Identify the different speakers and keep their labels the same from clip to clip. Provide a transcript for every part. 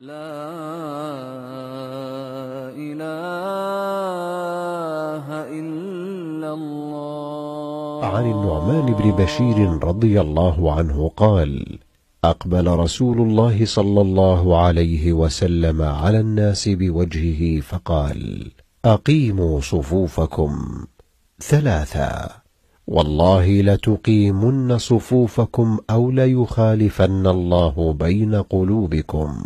Speaker 1: لا إله
Speaker 2: إلا الله عن النعمان بن بشير رضي الله عنه قال أقبل رسول الله صلى الله عليه وسلم على الناس بوجهه فقال أقيموا صفوفكم ثلاثة والله لتقيمن صفوفكم أو ليخالفن الله بين قلوبكم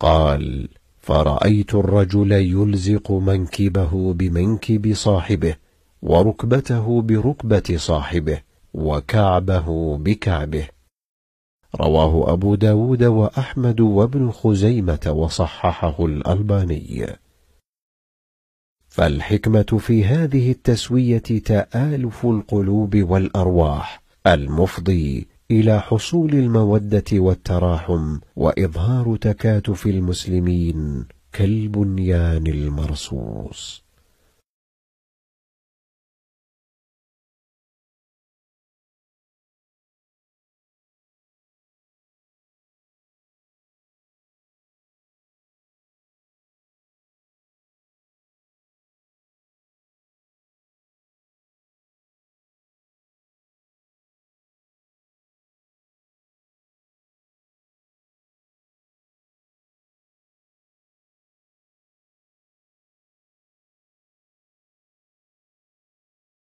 Speaker 2: قال فرأيت الرجل يلزق منكبه بمنكب صاحبه وركبته بركبة صاحبه وكعبه بكعبه رواه أبو داود وأحمد وابن خزيمة وصححه الألباني فالحكمة في هذه التسوية تآلف القلوب والأرواح المفضي الى حصول الموده والتراحم واظهار تكاتف المسلمين كالبنيان المرصوص